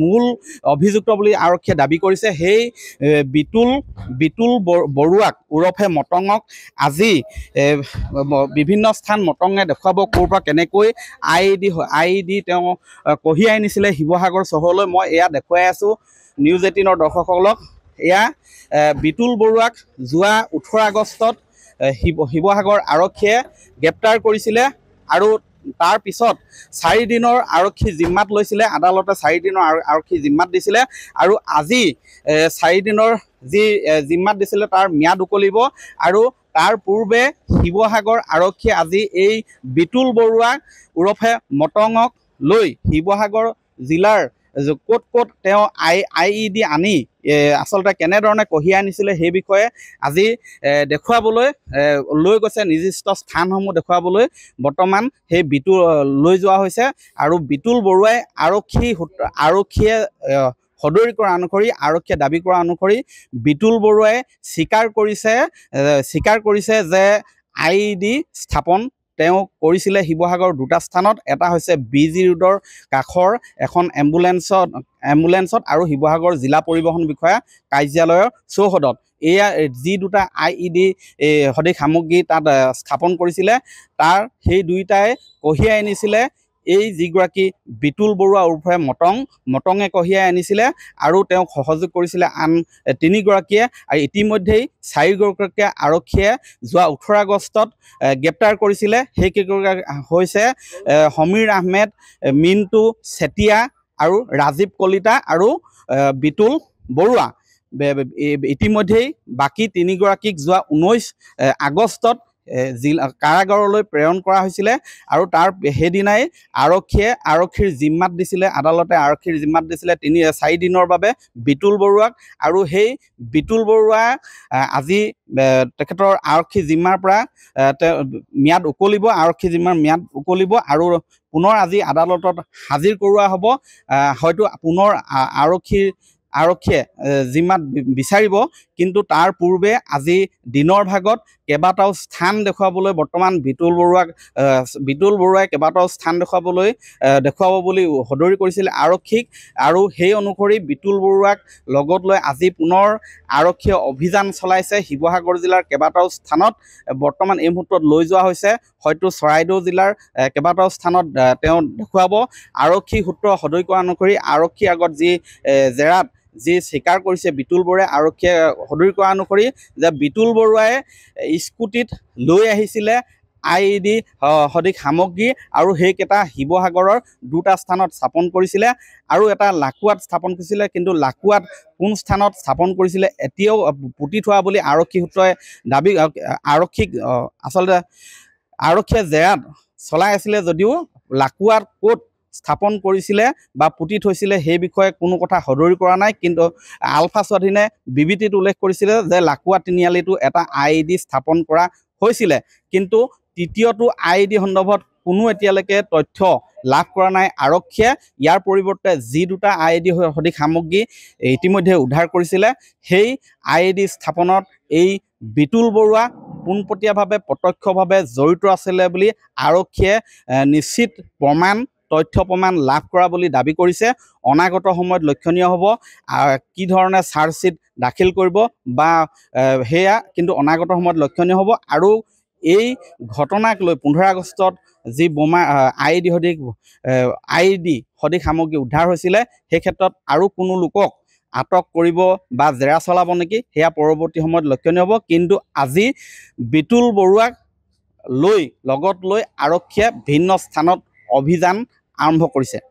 মূল অভিযুক্ত বুলি আৰক্ষীয়ে দাবী কৰিছে সেই বিতুল বিতুল বৰুৱাক ওৰফে মটঙক আজি বিভিন্ন স্থান মটঙে দেখুৱাব ক'ৰ পৰা কেনেকৈ আই ডি আই ডি তেওঁ কঢ়িয়াই নিছিলে শিৱসাগৰ চহৰলৈ মই এয়া দেখুৱাই আছোঁ নিউজ এইটিনৰ দৰ্শকসকলক এয়া বিতুল বৰুৱাক যোৱা ওঠৰ আগষ্টত শিৱ শিৱসাগৰ আৰক্ষীয়ে গ্ৰেপ্তাৰ কৰিছিলে আৰু তাৰ পিছত চাৰিদিনৰ আৰক্ষী জিম্মাত লৈছিলে আদালতে চাৰিদিনৰ আৰক্ষী জিম্মাত দিছিলে আৰু আজি চাৰিদিনৰ যি জিম্মাত দিছিলে তাৰ ম্যাদ উকলিব আৰু তাৰ পূৰ্বে শিৱসাগৰ আৰক্ষী আজি এই বিতুল বৰুৱা ওৰফে মটঙক লৈ শিৱসাগৰ জিলাৰ ক'ত ক'ত তেওঁ আই আই ই ডি আনি আচলতে কেনেধৰণে কঢ়িয়াই আনিছিলে সেই বিষয়ে আজি দেখুৱাবলৈ লৈ গৈছে নিৰ্দিষ্ট স্থানসমূহ দেখুৱাবলৈ বৰ্তমান সেই বিতু লৈ যোৱা হৈছে আৰু বিতুল বৰুৱাই আৰক্ষী আৰক্ষীয়ে সদৰি কৰা অনুসৰি আৰক্ষীয়ে দাবী কৰা অনুসৰি বিতুল বৰুৱাই স্বীকাৰ কৰিছে স্বীকাৰ কৰিছে যে আই ডি স্থাপন তেওঁ কৰিছিলে শিৱসাগৰ দুটা স্থানত এটা হৈছে বি জি ৰোডৰ কাষৰ এখন এম্বুলেঞ্চত এম্বুলেঞ্চত আৰু শিৱসাগৰ জিলা পৰিবহণ বিষয়া কাৰ্যালয়ৰ চৌহদত এয়া যি দুটা আই ই ডি সদৃশ সামগ্ৰী তাত স্থাপন কৰিছিলে তাৰ সেই দুয়োটাই কঢ়িয়াই আনিছিলে এই যিগৰাকী বিতুল বৰুৱা উৰ্ফে মটং মটঙে কঢ়িয়াই আনিছিলে আৰু তেওঁক সহযোগ কৰিছিলে আন তিনিগৰাকীয়ে আৰু ইতিমধ্যেই চাৰিগৰাকীয়ে আৰক্ষীয়ে যোৱা ওঠৰ আগষ্টত গ্ৰেপ্তাৰ কৰিছিলে সেইকেইগৰাকী হৈছে সমীৰ আহমেদ মিণ্টু চেতিয়া আৰু ৰাজীৱ কলিতা আৰু বিতুল বৰুৱা ইতিমধ্যেই বাকী তিনিগৰাকীক যোৱা ঊনৈছ আগষ্টত জিলা কাৰাগাৰলৈ প্ৰেৰণ কৰা হৈছিলে আৰু তাৰ সেইদিনাই আৰক্ষীয়ে আৰক্ষীৰ জিম্মাত দিছিলে আদালতে আৰক্ষীৰ জিম্মাত দিছিলে তিনি চাৰিদিনৰ বাবে বিতুল বৰুৱাক আৰু সেই বিতুল বৰুৱাই আজি তেখেতৰ আৰক্ষী জিম্মাৰ পৰা ম্যাদ উকলিব আৰক্ষী জিম্মাৰ ম্যাদ উকলিব আৰু পুনৰ আজি আদালতত হাজিৰ কৰোৱা হ'ব হয়তো পুনৰ আৰক্ষীৰ আৰক্ষীয়ে জিম্মাত বিচাৰিব কিন্তু তাৰ পূৰ্বে আজি দিনৰ ভাগত কেইবাটাও স্থান দেখুৱাবলৈ বৰ্তমান বিতুল বৰুৱাক বিতুল বৰুৱাই কেইবাটাও স্থান দেখুৱাবলৈ দেখুৱাব বুলি সদৰি কৰিছিল আৰক্ষীক আৰু সেই অনুসৰি বিতুল বৰুৱাক লগত লৈ আজি পুনৰ আৰক্ষীয়ে অভিযান চলাইছে শিৱসাগৰ জিলাৰ কেইবাটাও স্থানত বৰ্তমান এই মুহূৰ্তত লৈ যোৱা হৈছে হয়তো চৰাইদেউ জিলাৰ কেইবাটাও স্থানত তেওঁ দেখুৱাব আৰক্ষী সূত্ৰ সদৰি কৰা অনুসৰি আৰক্ষীৰ আগত যি জেৰাত যি স্বীকাৰ কৰিছে বিতুল বৰুৱাই আৰক্ষীয়ে সদৰি কৰা অনুসৰি যে বিতুল বৰুৱাই স্কুটিত লৈ আহিছিলে আই ইডি সদৃশ সামগ্ৰী আৰু সেইকেইটা শিৱসাগৰৰ দুটা স্থানত স্থাপন কৰিছিলে আৰু এটা লাকুৱাত স্থাপন কৰিছিলে কিন্তু লাকুৱাত কোন স্থানত স্থাপন কৰিছিলে এতিয়াও পুতি থোৱা বুলি আৰক্ষী সূত্ৰই দাবী আৰক্ষীক আচলতে আৰক্ষীয়ে জেৰাত চলাই আছিলে যদিও লাকুৱাত ক'ত স্থাপন কৰিছিলে বা পুতি থৈছিলে সেই বিষয়ে কোনো কথা সদৰি কৰা নাই কিন্তু আলফা স্বাধীনে বিবৃতিত উল্লেখ কৰিছিলে যে লাকুৱা তিনিআলিটো এটা আই ডি স্থাপন কৰা হৈছিলে কিন্তু তৃতীয়টো আই ই সন্দৰ্ভত কোনো এতিয়ালৈকে তথ্য লাভ কৰা নাই আৰক্ষীয়ে ইয়াৰ পৰিৱৰ্তে যি দুটা আই ই ডি সদিক সামগ্ৰী ইতিমধ্যে উদ্ধাৰ কৰিছিলে সেই আই ই ডি স্থাপনত এই বিতুল বৰুৱা পোনপটীয়াভাৱে প্ৰত্যক্ষভাৱে জড়িত আছিলে বুলি আৰক্ষীয়ে নিশ্চিত প্ৰমাণ তথ্য প্ৰমাণ লাভ কৰা বুলি দাবী কৰিছে অনাগত সময়ত লক্ষণীয় হ'ব কি ধৰণে চাৰ্জশ্বীট দাখিল কৰিব বা সেয়া কিন্তু অনাগত সময়ত লক্ষণীয় হ'ব আৰু এই ঘটনাক লৈ পোন্ধৰ আগষ্টত যি বোমা আই ডি সদৃশ আই ডি সদৃশ সামগ্ৰী উদ্ধাৰ হৈছিলে সেই ক্ষেত্ৰত আৰু কোনো লোকক আটক কৰিব বা জেৰা চলাব নেকি সেয়া পৰৱৰ্তী সময়ত লক্ষণীয় হ'ব কিন্তু আজি বিতুল বৰুৱাক লৈ লগত লৈ আৰক্ষীয়ে ভিন্ন স্থানত অভিযান আৰম্ভ কৰিছে